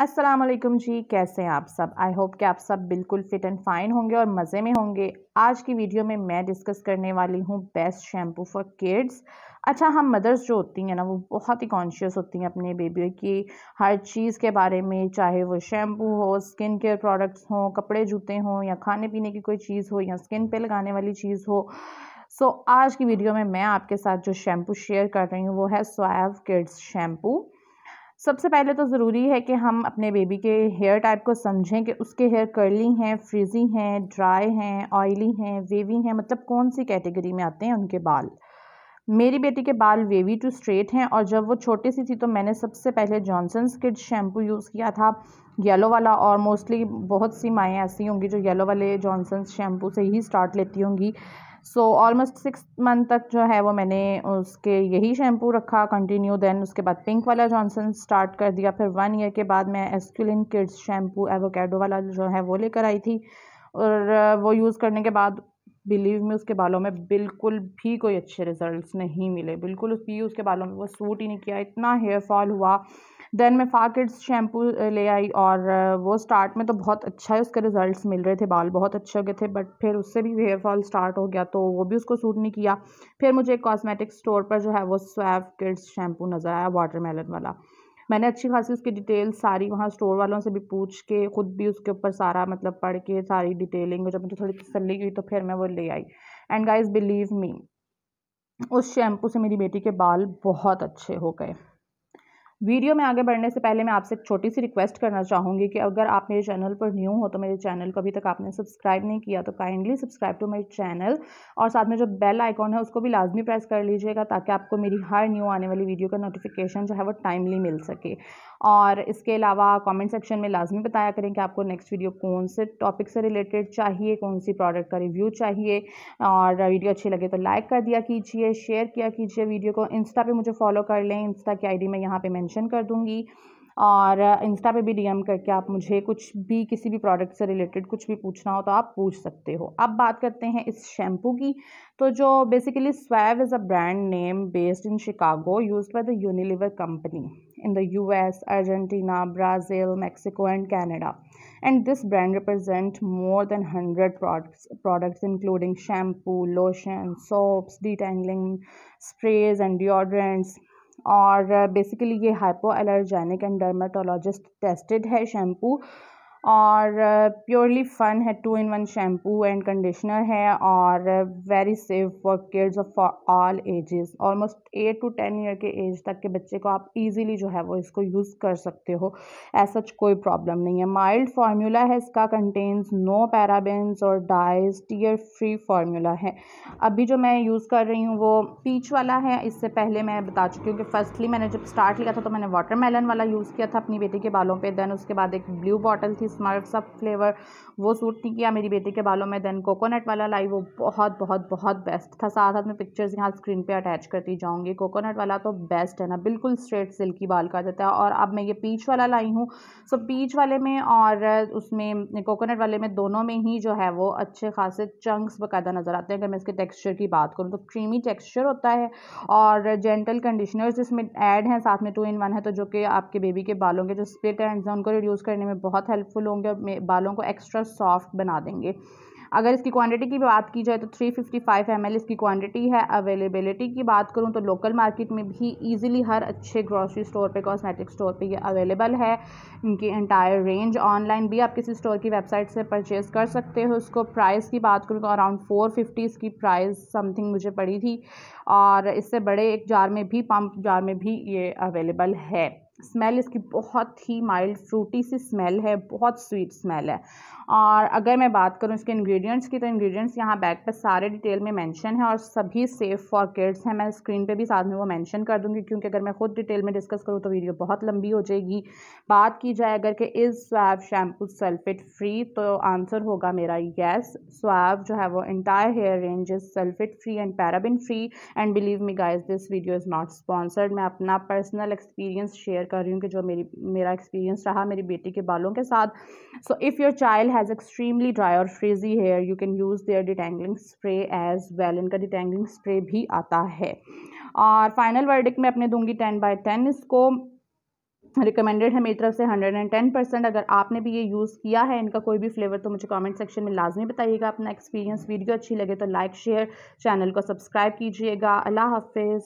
अस्सलाम वालेकुम जी कैसे हैं आप सब आई होप कि आप सब बिल्कुल फिट एंड फाइन होंगे और मज़े में होंगे आज की वीडियो में मैं डिस्कस करने वाली हूँ बेस्ट शैम्पू फॉर किड्स अच्छा हम मदर्स जो होती हैं ना वो बहुत ही कॉन्शियस होती हैं अपने बेबियों की हर चीज़ के बारे में चाहे वो शैम्पू हो स्किन केयर प्रोडक्ट्स हों कपड़े जूते हों या खाने पीने की कोई चीज़ हो या स्किन पे लगाने वाली चीज़ हो सो so, आज की वीडियो में मैं आपके साथ जो शैम्पू शेयर कर रही हूँ वो है सोयाव किड्स शैम्पू सबसे पहले तो ज़रूरी है कि हम अपने बेबी के हेयर टाइप को समझें कि उसके हेयर कर्ली हैं फ्रिजी हैं ड्राई हैं ऑयली हैं वेवी हैं मतलब कौन सी कैटेगरी में आते हैं उनके बाल मेरी बेटी के बाल वेवी टू स्ट्रेट हैं और जब वो छोटी सी थी तो मैंने सबसे पहले जॉनसन्स किड शैम्पू यूज़ किया था येलो वाला और मोस्टली बहुत सी माएँ ऐसी होंगी जो येलो वाले जॉनसन्स शैम्पू से ही स्टार्ट लेती होंगी सो ऑलमोस्ट सिक्स मंथ तक जो है वो मैंने उसके यही शैम्पू रखा कंटिन्यू देन उसके बाद पिंक वाला जॉनसन स्टार्ट कर दिया फिर वन ईयर के बाद मैं एस्क्यूलिन किड्स शैम्पू एवोकेडो वाला जो है वो लेकर आई थी और वो यूज़ करने के बाद बिलीव में उसके बालों में बिल्कुल भी कोई अच्छे रिजल्ट्स नहीं मिले बिल्कुल उसकी उसके बालों में वो सूट ही नहीं किया इतना हेयर फॉल हुआ देन मैं फाकिड्स शैम्पू ले आई और वो स्टार्ट में तो बहुत अच्छा है उसके रिजल्ट्स मिल रहे थे बाल बहुत अच्छे हो गए थे बट फिर उससे भी हेयर फॉल स्टार्ट हो गया तो वो भी उसको सूट नहीं किया फिर मुझे कॉस्मेटिक स्टोर पर जो है वो स्वैफ किड्स शैम्पू नज़र आया वाटरमेलन वाला मैंने अच्छी खासी उसकी डिटेल सारी वहाँ स्टोर वालों से भी पूछ के ख़ुद भी उसके ऊपर सारा मतलब पढ़ के सारी डिटेलिंग जब मुझे थोड़ी तसली हुई तो फिर मैं वो ले आई एंड गाइज बिलीव मी उस शैम्पू से मेरी बेटी के बाल बहुत अच्छे हो गए वीडियो में आगे बढ़ने से पहले मैं आपसे एक छोटी सी रिक्वेस्ट करना चाहूँगी कि अगर आप मेरे चैनल पर न्यू हो तो मेरे चैनल को अभी तक आपने सब्सक्राइब नहीं किया तो kindly subscribe to my channel और साथ में जो बेल आइकॉन है उसको भी लाजमी प्रेस कर लीजिएगा ताकि आपको मेरी हर न्यू आने वाली वीडियो का नोटिफिकेशन जो है वो टाइमली मिल सके और इसके अलावा कॉमेंट सेक्शन में लाजमी बताया करें कि आपको नेक्स्ट वीडियो कौन से टॉपिक से रिलेटेड चाहिए कौन सी प्रोडक्ट का रिव्यू चाहिए और वीडियो अच्छी लगे तो लाइक कर दिया कीजिए शेयर किया कीजिए वीडियो को इंस्टा पे मुझे फॉलो कर लें इंस्टा की आईडी मैं यहाँ पे मैंशन मेंशन कर दूँगी और इंस्टा पे भी डीएम करके आप मुझे कुछ भी किसी भी प्रोडक्ट से रिलेटेड कुछ भी पूछना हो तो आप पूछ सकते हो अब बात करते हैं इस शैम्पू की तो जो basically Suave is a brand name based in Chicago use by the Unilever company in the US Argentina Brazil Mexico and Canada and this brand represent more than hundred products products including shampoo lotion soaps detangling sprays and deodorants और basically ये hypoallergenic and dermatologist tested है shampoo और purely uh, fun है two in one shampoo and conditioner है और very safe for kids for all ages almost eight to ten year के age तक के बच्चे को आप इजीली जो है वो इसको यूज़ कर सकते हो ऐसा कोई प्रॉब्लम नहीं है माइल्ड फार्मूला है इसका कंटेन्स नो पैराबेंस और डाइज टीयर फ्री फार्मूला है अभी जो मैं यूज़ कर रही हूँ वो पीच वाला है इससे पहले मैं बता चुकी हूँ कि फर्स्टली मैंने जब स्टार्ट लिया था तो मैंने वाटर वाला यूज़ किया था अपनी बेटी के बालों पर दैन उसके बाद एक ब्लू बॉटल थी स्मार्ट सब फ्लेवर वो सूट नहीं किया मेरी बेटी के बालों में देन कोकोनट वाला लाई वो बहुत बहुत बहुत बेस्ट था साथ साथ में पिक्चर्स यहाँ स्क्रीन पे अटैच करती जाऊँगी कोकोनट वाला तो बेस्ट है ना बिल्कुल स्ट्रेट सिल्की बाल का देता है और अब मैं ये पीच वाला लाई हूँ सो पीच वाले में और उसमें कोकोनट वाले में दोनों में ही जो है वो अच्छे खासे चंक्स बकायदा नज़र आते हैं अगर मैं इसके टेक्स्चर की बात करूँ तो क्रीमी टेक्स्चर होता है और जेंटल कंडीशनर्स इसमें ऐड हैं साथ में टू इन वन है तो जो कि आपके बेबी के बालों के जो स्प्लिट एंड्स हैं उनको रिड्यूस करने में बहुत हेल्पफुल ब्यूटीफुल होंगे बालों को एक्स्ट्रा सॉफ्ट बना देंगे अगर इसकी क्वांटिटी की बात की जाए तो 355 फिफ्टी इसकी क्वांटिटी है अवेलेबिलिटी की बात करूं तो लोकल मार्केट में भी इजीली हर अच्छे ग्रॉसरी स्टोर पे कॉस्मेटिक स्टोर पे ये अवेलेबल है इनकी एंटायर रेंज ऑनलाइन भी आप किसी स्टोर की वेबसाइट से परचेज़ कर सकते हो उसको प्राइस की बात करूँ तो अराउंड फ़ोर फिफ्टी इसकी प्राइस समथिंग मुझे पड़ी थी और इससे बड़े एक जार में भी पम्प जार में भी ये अवेलेबल है स्मेल इसकी बहुत ही माइल्ड फ्रूटी सी स्मेल है बहुत स्वीट स्मेल है और अगर मैं बात करूँ इसके इंग्रेडिएंट्स की तो इंग्रेडिएंट्स यहाँ बैग पर सारे डिटेल में मेंशन है और सभी सेफ़ फॉर किड्स हैं मैं स्क्रीन पे भी साथ में वो मेंशन कर दूंगी क्योंकि अगर मैं खुद डिटेल में डिस्कस करूँ तो वीडियो बहुत लंबी हो जाएगी बात की जाए अगर कि is Suave shampoo sulphate free तो आंसर होगा मेरा येस स्वैब जो है वो entire hair range is sulphate free and paraben free and believe me guys this video is not sponsored मैं अपना पर्सनल एक्सपीरियंस शेयर शेयर कर रही हूँ कि जो मेरी मेरा एक्सपीरियंस रहा मेरी बेटी के बालों के साथ so if your child has extremely dry और frizzy hair you can use their detangling spray as well इनका डिटेंगलिंग स्प्रे भी आता है और फाइनल वर्डिक में अपने दूंगी टेन बाई टेन इसको रिकमेंडेड है मेरी तरफ से हंड्रेड एंड टेन परसेंट अगर आपने भी ये यूज़ किया है इनका कोई भी फ्लेवर तो मुझे कमेंट सेक्शन में लाजमी बताइएगा अपना एक्सपीरियंस वीडियो अच्छी लगे तो लाइक शेयर चैनल को सब्सक्राइब कीजिएगा अल्लाह हाफिज़